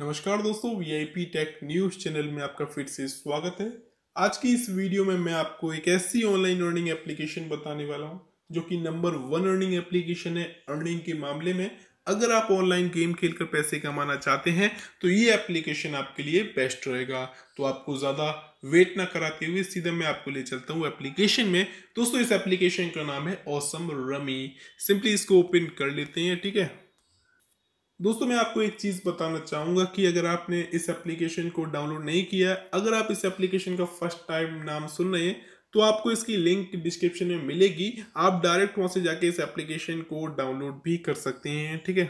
नमस्कार दोस्तों VIP tech news channel में आपका फिर से स्वागत है आज की इस वीडियो में मैं आपको एक ऐसी ऑनलाइन अर्निंग एप्लीकेशन बताने वाला हूं जो कि नंबर वन अर्निंग एप्लीकेशन है अर्निंग के मामले में अगर आप ऑनलाइन गेम खेलकर पैसे कमाना चाहते हैं तो ये एप्लीकेशन आपके लिए बेस्ट रहेगा तो आपको ज़्यादा वेट ना कराते हुए सीधा मैं आपको ले चलता हूँ एप्लीकेशन में दोस्तों इस एप्लीकेशन का नाम है औसम रमी सिंपली इसको ओपन कर लेते हैं ठीक है दोस्तों मैं आपको एक चीज़ बताना चाहूँगा कि अगर आपने इस एप्लीकेशन को डाउनलोड नहीं किया अगर आप इस एप्लीकेशन का फर्स्ट टाइम नाम सुन रहे हैं तो आपको इसकी लिंक डिस्क्रिप्शन में मिलेगी आप डायरेक्ट वहाँ से जाके इस एप्लीकेशन को डाउनलोड भी कर सकते हैं ठीक है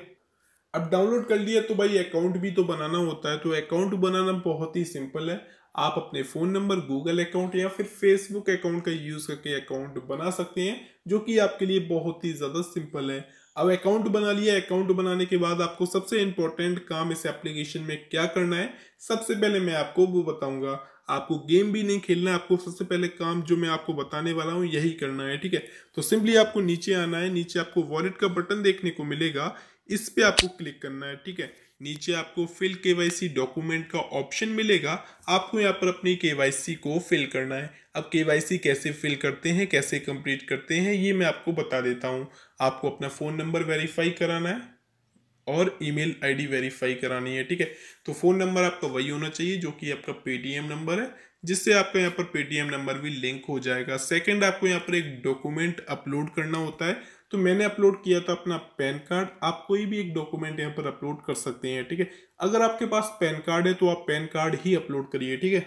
अब डाउनलोड कर लिया तो भाई अकाउंट भी तो बनाना होता है तो अकाउंट बनाना बहुत ही सिंपल है आप अपने फ़ोन नंबर गूगल अकाउंट या फिर फेसबुक अकाउंट का यूज़ करके अकाउंट बना सकते हैं जो कि आपके लिए बहुत ही ज़्यादा सिंपल है अब अकाउंट बना लिया अकाउंट बनाने के बाद आपको सबसे इंपॉर्टेंट काम इस एप्लीकेशन में क्या करना है सबसे पहले मैं आपको वो बताऊंगा आपको गेम भी नहीं खेलना है आपको सबसे पहले काम जो मैं आपको बताने वाला हूँ यही करना है ठीक है तो सिंपली आपको नीचे आना है नीचे आपको वॉलेट का बटन देखने को मिलेगा इस पर आपको क्लिक करना है ठीक है नीचे आपको फिल के डॉक्यूमेंट का ऑप्शन मिलेगा आपको यहाँ पर अपनी के को फिल करना है अब के कैसे फिल करते हैं कैसे कंप्लीट करते हैं ये मैं आपको बता देता हूँ आपको अपना फ़ोन नंबर वेरीफाई कराना है और ईमेल आईडी वेरीफाई करानी है ठीक है तो फ़ोन नंबर आपका वही होना चाहिए जो कि आपका पेटीएम नंबर है जिससे आपका यहाँ पर पेटीएम नंबर भी लिंक हो जाएगा सेकेंड आपको यहाँ पर एक डॉक्यूमेंट अपलोड करना होता है तो मैंने अपलोड किया था अपना पैन कार्ड आप कोई भी एक डॉक्यूमेंट यहाँ पर अपलोड कर सकते हैं ठीक है अगर आपके पास पैन कार्ड है तो आप पैन कार्ड ही अपलोड करिए ठीक है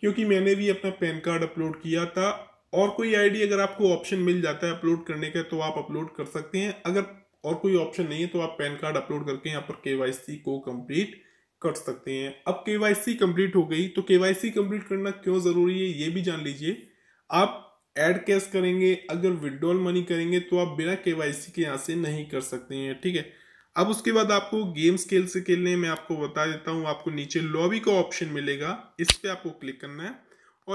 क्योंकि मैंने भी अपना पैन कार्ड अपलोड किया था और कोई आईडी अगर आपको ऑप्शन मिल जाता है अपलोड करने का तो आप अपलोड कर सकते हैं अगर और कोई ऑप्शन नहीं है तो आप पैन कार्ड अपलोड करके यहाँ पर केवाईसी को कंप्लीट कर सकते हैं अब केवाईसी कंप्लीट हो गई तो केवाईसी कंप्लीट करना क्यों जरूरी है ये भी जान लीजिए आप एड कैश करेंगे अगर विड्रॉल मनी करेंगे तो आप बिना के के यहाँ से नहीं कर सकते हैं ठीक है अब उसके बाद आपको गेम स्केल से खेलने में आपको बता देता हूँ आपको नीचे लॉबी का ऑप्शन मिलेगा इस पर आपको क्लिक करना है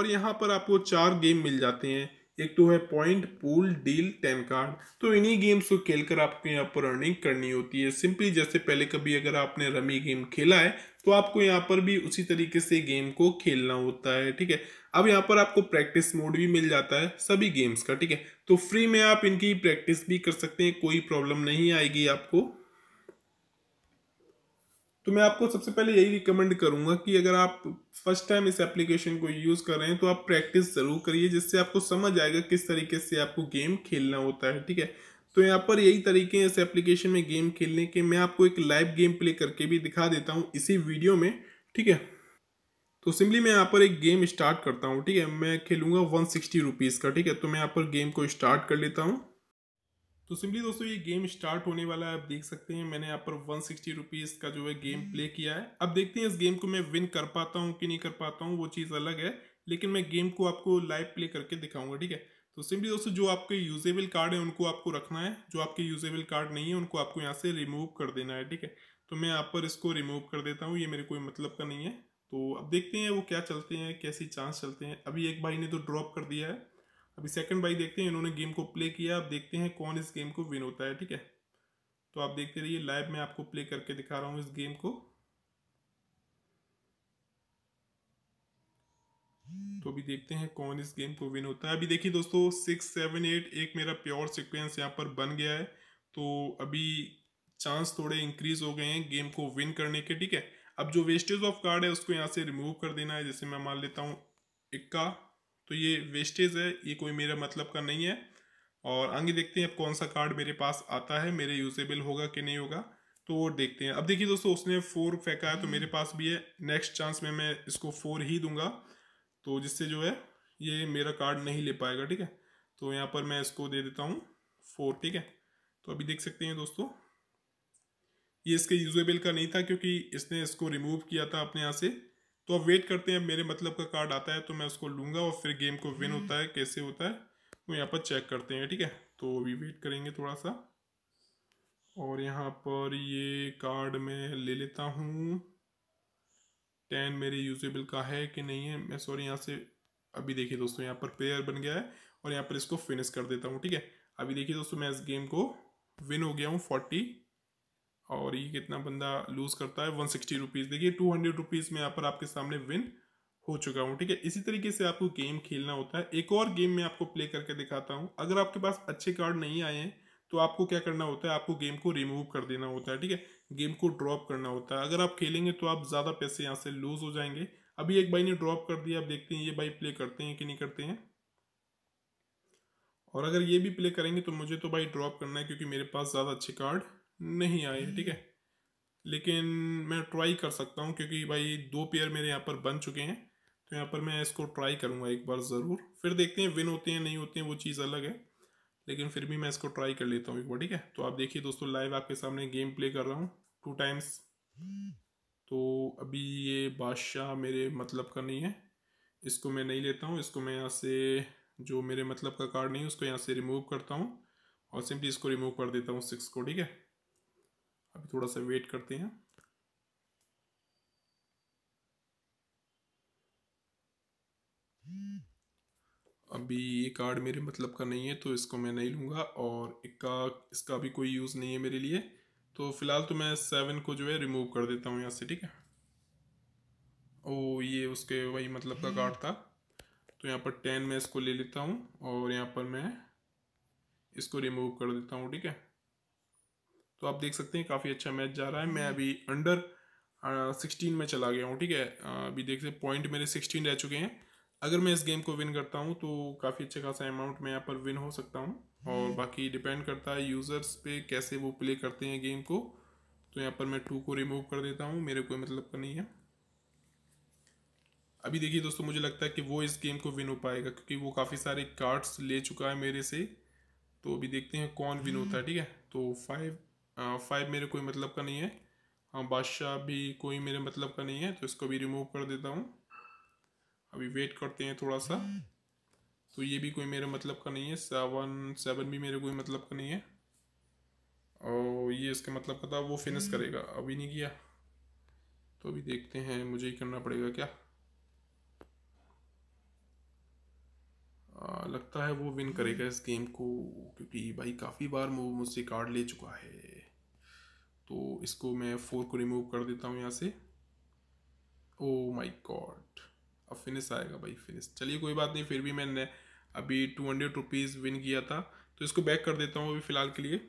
और यहाँ पर आपको चार गेम मिल जाते हैं एक तो है point pool deal ten card तो इन्हीं गेम्स को खेलकर आपको यहाँ पर अर्निंग करनी होती है सिंपली जैसे पहले कभी अगर आपने रमी गेम खेला है तो आपको यहाँ पर भी उसी तरीके से गेम को खेलना होता है ठीक है अब यहाँ पर आपको प्रैक्टिस मोड भी मिल जाता है सभी गेम्स का ठीक है तो फ्री में आप इनकी प्रैक्टिस भी कर सकते हैं कोई प्रॉब्लम नहीं आएगी आपको तो मैं आपको सबसे पहले यही रिकमेंड करूंगा कि अगर आप फर्स्ट टाइम इस एप्लीकेशन को यूज़ कर रहे हैं तो आप प्रैक्टिस ज़रूर करिए जिससे आपको समझ आएगा किस तरीके से आपको गेम खेलना होता है ठीक है तो यहाँ पर यही तरीके हैं इस एप्लीकेशन में गेम खेलने के मैं आपको एक लाइव गेम प्ले करके भी दिखा देता हूँ इसी वीडियो में ठीक है तो सिंपली मैं यहाँ पर एक गेम स्टार्ट करता हूँ ठीक है मैं खेलूँगा वन सिक्सटी रुपीज़ का ठीक है तो मैं यहाँ पर गेम को स्टार्ट कर लेता हूँ तो सिंपली दोस्तों ये गेम स्टार्ट होने वाला है आप देख सकते हैं मैंने यहाँ पर वन सिक्सटी रुपीज़ का जो है गेम हम्म। प्ले किया है अब देखते हैं इस गेम को मैं विन कर पाता हूँ कि नहीं कर पाता हूँ वो चीज़ अलग है लेकिन मैं गेम को आपको लाइव प्ले करके दिखाऊंगा ठीक है तो सिंपली दोस्तों जो आपके यूजेबल कार्ड है उनको आपको रखना है जो आपके यूजेबल कार्ड नहीं है उनको आपको यहाँ से रिमूव कर देना है ठीक है तो मैं यहाँ पर इसको रिमूव कर देता हूँ ये मेरे कोई मतलब का नहीं है तो अब देखते हैं वो क्या चलते हैं कैसी चांस चलते हैं अभी एक भाई ने तो ड्रॉप कर दिया है अभी सेकंड भाई देखते हैं इन्होंने गेम को प्ले किया अब देखते हैं कौन इस गेम को विन होता है ठीक है तो आप देखते रहिए लाइव में आपको प्ले करके दिखा रहा हूँ इस गेम को तो अभी देखते हैं कौन इस गेम को विन होता है अभी देखिए दोस्तों सिक्स सेवन एट एक मेरा प्योर सिक्वेंस यहाँ पर बन गया है तो अभी चांस थोड़े इंक्रीज हो गए हैं गेम को विन करने के ठीक है अब जो वेस्टेज ऑफ कार्ड है उसको यहाँ से रिमूव कर देना है जैसे मैं मान लेता हूँ इक्का तो ये वेस्टेज है ये कोई मेरा मतलब का नहीं है और आगे देखते हैं अब कौन सा कार्ड मेरे पास आता है मेरे यूजेबल होगा कि नहीं होगा तो वो देखते हैं अब देखिए दोस्तों उसने फोर फेंका है तो मेरे पास भी है नेक्स्ट चांस में मैं इसको फोर ही दूंगा तो जिससे जो है ये मेरा कार्ड नहीं ले पाएगा ठीक है तो यहाँ पर मैं इसको दे देता हूँ फोर ठीक है तो अभी देख सकते हैं दोस्तों ये इसके यूजेबल का नहीं था क्योंकि इसने इसको रिमूव किया था अपने यहाँ से तो अब वेट करते हैं मेरे मतलब का कार्ड आता है तो मैं उसको लूँगा और फिर गेम को विन होता है कैसे होता है तो यहाँ पर चेक करते हैं ठीक है तो अभी वेट करेंगे थोड़ा सा और यहाँ पर ये कार्ड मैं ले लेता हूँ टेन मेरे यूजेबल का है कि नहीं है मैं सॉरी यहाँ से अभी देखिए दोस्तों यहाँ पर प्लेयर बन गया है और यहाँ पर इसको फिनिश कर देता हूँ ठीक है अभी देखिए दोस्तों मैं इस गेम को विन हो गया हूँ फोर्टी और ये कितना बंदा लूज़ करता है वन सिक्सटी रुपीज़ देखिए टू हंड्रेड रुपीज़ में यहाँ पर आपके सामने विन हो चुका हूँ ठीक है इसी तरीके से आपको गेम खेलना होता है एक और गेम मैं आपको प्ले करके दिखाता हूँ अगर आपके पास अच्छे कार्ड नहीं आए हैं तो आपको क्या करना होता है आपको गेम को रिमूव कर देना होता है ठीक है गेम को ड्रॉप करना होता है अगर आप खेलेंगे तो आप ज़्यादा पैसे यहाँ से लूज़ हो जाएंगे अभी एक भाई ने ड्रॉप कर दिया आप देखते हैं ये भाई प्ले करते हैं कि नहीं करते हैं और अगर ये भी प्ले करेंगे तो मुझे तो भाई ड्रॉप करना है क्योंकि मेरे पास ज़्यादा अच्छे कार्ड नहीं आए ठीक है लेकिन मैं ट्राई कर सकता हूँ क्योंकि भाई दो पेयर मेरे यहाँ पर बन चुके हैं तो यहाँ पर मैं इसको ट्राई करूँगा एक बार ज़रूर फिर देखते हैं विन होते हैं नहीं होते हैं वो चीज़ अलग है लेकिन फिर भी मैं इसको ट्राई कर लेता हूँ एक बार ठीक है तो आप देखिए दोस्तों लाइव आपके सामने गेम प्ले कर रहा हूँ टू टाइम्स तो अभी ये बादशाह मेरे मतलब का नहीं है इसको मैं नहीं लेता हूँ इसको मैं यहाँ से जो मेरे मतलब का कार्ड नहीं है उसको यहाँ से रिमूव करता हूँ और सिंपली इसको रिमूव कर देता हूँ सिक्स को ठीक है अभी थोड़ा सा वेट करते हैं अभी ये कार्ड मेरे मतलब का नहीं है तो इसको मैं नहीं लूँगा और इसका इसका भी कोई यूज़ नहीं है मेरे लिए तो फिलहाल तो मैं सेवन को जो है रिमूव कर देता हूँ यहाँ से ठीक है ओ ये उसके वही मतलब का कार्ड था तो यहाँ पर टेन मैं इसको ले लेता हूँ और यहाँ पर मैं इसको रिमूव कर देता हूँ ठीक है तो आप देख सकते हैं काफ़ी अच्छा मैच जा रहा है मैं हम्म। अभी अंडर सिक्सटीन में चला गया हूँ ठीक है अभी देख सकते पॉइंट मेरे सिक्सटीन रह चुके हैं अगर मैं इस गेम को विन करता हूँ तो काफ़ी अच्छा खासा अमाउंट मैं यहाँ पर विन हो सकता हूँ और हम्म। बाकी डिपेंड करता है यूज़र्स पे कैसे वो प्ले करते हैं गेम को तो यहाँ पर मैं टू को रिमूव कर देता हूँ मेरे कोई मतलब का नहीं है अभी देखिए दोस्तों मुझे लगता है कि वो इस गेम को विन हो पाएगा क्योंकि वो काफ़ी सारे कार्ड्स ले चुका है मेरे से तो अभी देखते हैं कौन विन होता है हम्म। ठीक है तो फाइव फाइव मेरे कोई मतलब का नहीं है हाँ बादशाह भी कोई मेरे मतलब का नहीं है तो इसको भी रिमूव कर देता हूँ अभी वेट करते हैं थोड़ा सा तो ये भी कोई मेरे मतलब का नहीं है सेवन सेवन भी मेरे कोई मतलब का नहीं है और ये इसके मतलब का था वो फिनिश करेगा अभी नहीं किया तो अभी देखते हैं मुझे ही करना पड़ेगा क्या आ, लगता है वो विन करेगा इस गेम को क्योंकि भाई काफ़ी बार मुझसे कार्ड ले चुका है तो इसको मैं फोर को रिमूव कर देता हूँ यहाँ से ओ माय गॉड अब फिनिश आएगा भाई फिनिश चलिए कोई बात नहीं फिर भी मैंने अभी टू हंड्रेड रुपीज़ विन किया था तो इसको बैक कर देता हूँ अभी फ़िलहाल के लिए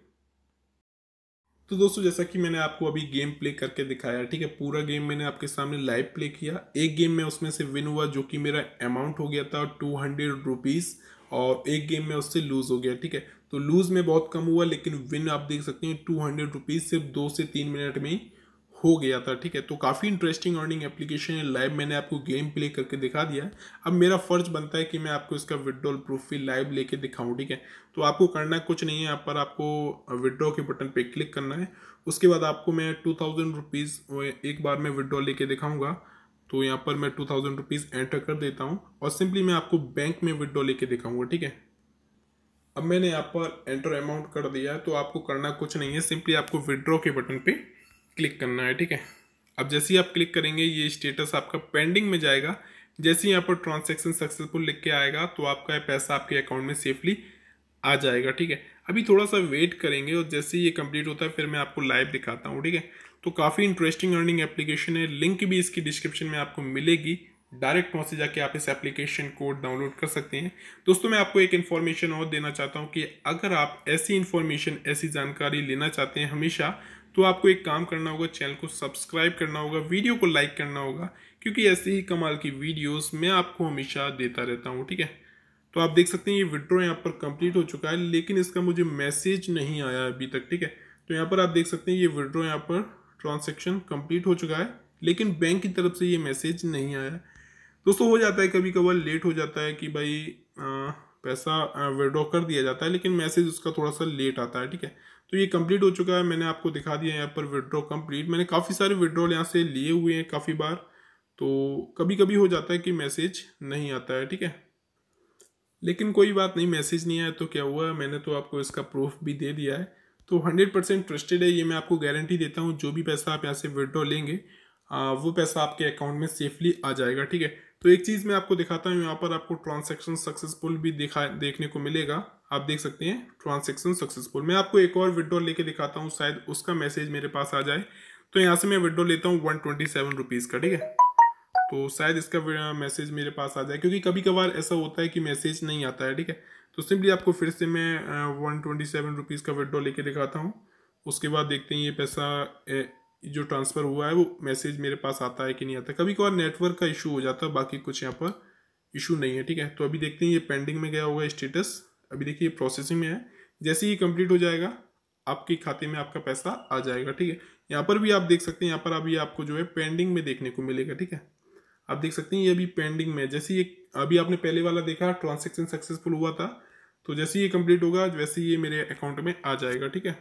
तो दोस्तों जैसा कि मैंने आपको अभी गेम प्ले करके दिखाया ठीक है पूरा गेम मैंने आपके सामने लाइव प्ले किया एक गेम में उसमें से विन हुआ जो कि मेरा अमाउंट हो गया था टू हंड्रेड रुपीज़ और एक गेम में उससे लूज़ हो गया ठीक है तो लूज़ में बहुत कम हुआ लेकिन विन आप देख सकते हैं टू हंड्रेड रुपीज़ सिर्फ दो से तीन मिनट में हो गया था ठीक है तो काफ़ी इंटरेस्टिंग अर्निंग एप्लीकेशन है लाइव मैंने आपको गेम प्ले करके दिखा दिया अब मेरा फर्ज बनता है कि मैं आपको इसका विड्रॉल प्रूफ भी लाइव लेके दिखाऊं ठीक है तो आपको करना कुछ नहीं है यहाँ पर आपको विड्रॉ के बटन पे क्लिक करना है उसके बाद आपको मैं टू थाउजेंड रुपीज़ एक बार में विड्रॉ लेके दिखाऊंगा तो यहाँ पर मैं टू थाउजेंड रुपीज़ एंटर कर देता हूँ और सिंपली मैं आपको बैंक में विड्रॉ लेके दिखाऊँगा ठीक है अब मैंने यहाँ पर एंटर अमाउंट कर दिया है तो आपको करना कुछ नहीं है सिंपली आपको विड्रॉ के बटन पे क्लिक करना है ठीक है अब जैसे ही आप क्लिक करेंगे ये स्टेटस आपका पेंडिंग में जाएगा जैसे ही यहाँ पर ट्रांसैक्शन सक्सेसफुल लिख के आएगा तो आपका पैसा आपके अकाउंट में सेफली आ जाएगा ठीक है अभी थोड़ा सा वेट करेंगे और जैसे ही ये कम्प्लीट होता है फिर मैं आपको लाइव दिखाता हूँ ठीक है तो काफ़ी इंटरेस्टिंग अर्निंग एप्लीकेशन है लिंक भी इसकी डिस्क्रिप्शन में आपको मिलेगी डायरेक्ट वहाँ से जाके आप इस एप्लीकेशन को डाउनलोड कर सकते हैं दोस्तों मैं आपको एक इन्फॉर्मेशन और देना चाहता हूँ कि अगर आप ऐसी इन्फॉर्मेशन ऐसी जानकारी लेना चाहते हैं हमेशा तो आपको एक काम करना होगा चैनल को सब्सक्राइब करना होगा वीडियो को लाइक करना होगा क्योंकि ऐसे ही कमाल की वीडियोस मैं आपको हमेशा देता रहता हूँ ठीक है तो आप देख सकते हैं ये विड्रॉ यहाँ पर कंप्लीट हो चुका है लेकिन इसका मुझे मैसेज नहीं आया अभी तक ठीक है तो यहाँ पर आप देख सकते हैं ये विड्रॉ यहाँ पर ट्रांसेक्शन कंप्लीट हो चुका है लेकिन बैंक की तरफ से ये मैसेज नहीं आया दोस्तों हो जाता है कभी कभार लेट हो जाता है कि भाई आ, पैसा विड्रॉ कर दिया जाता है लेकिन मैसेज उसका थोड़ा सा लेट आता है ठीक है तो ये कंप्लीट हो चुका है मैंने आपको दिखा दिया यहाँ पर विड्रॉ कंप्लीट मैंने काफ़ी सारे विड्रॉल यहाँ से लिए हुए हैं काफ़ी बार तो कभी कभी हो जाता है कि मैसेज नहीं आता है ठीक है लेकिन कोई बात नहीं मैसेज नहीं आया तो क्या हुआ मैंने तो आपको इसका प्रूफ भी दे दिया है तो हंड्रेड परसेंट ट्रस्टेड है ये मैं आपको गारंटी देता हूँ जो भी पैसा आप यहाँ से विड्रॉ लेंगे आ, वो पैसा आपके अकाउंट में सेफली आ जाएगा ठीक है तो एक चीज़ मैं आपको दिखाता हूँ यहाँ पर आपको ट्रांसैक्शन सक्सेसफुल भी दिखा देखने को मिलेगा आप देख सकते हैं ट्रांसैक्शन सक्सेसफुल मैं आपको एक और विड्रॉ लेके दिखाता हूँ शायद उसका मैसेज मेरे पास आ जाए तो यहाँ से मैं विड्रॉ लेता हूँ वन ट्वेंटी सेवन रुपीज़ का ठीक है तो शायद इसका मैसेज मेरे पास आ जाए क्योंकि कभी कभार ऐसा होता है कि मैसेज नहीं आता है ठीक है तो सिंपली आपको फिर से मैं वन ट्वेंटी सेवन रुपीज़ का विड्रॉ लेके दिखाता हूँ उसके बाद देखते हैं ये पैसा जो ट्रांसफ़र हुआ है वो मैसेज मेरे पास आता है कि नहीं आता कभी कभार नेटवर्क का इशू हो जाता है बाकी कुछ यहाँ पर इशू नहीं है ठीक है तो अभी देखते हैं ये पेंडिंग में गया होगा स्टेटस अभी देखिए प्रोसेसिंग में है जैसे ही कंप्लीट हो जाएगा आपके खाते में आपका पैसा आ जाएगा ठीक है यहाँ पर भी आप देख सकते हैं यहाँ पर अभी आपको जो है पेंडिंग में देखने को मिलेगा ठीक है आप देख सकते हैं ये अभी पेंडिंग में जैसे ये अभी आपने पहले वाला देखा ट्रांसेक्शन सक्सेसफुल हुआ था तो जैसे ये कंप्लीट होगा वैसे ये मेरे अकाउंट में आ जाएगा ठीक है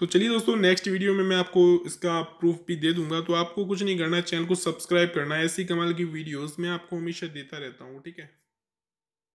तो चलिए दोस्तों नेक्स्ट वीडियो में मैं आपको इसका प्रूफ भी दे दूंगा तो आपको कुछ नहीं करना चैनल को सब्सक्राइब करना ऐसी कमाल की वीडियोस मैं आपको हमेशा देता रहता हूँ ठीक है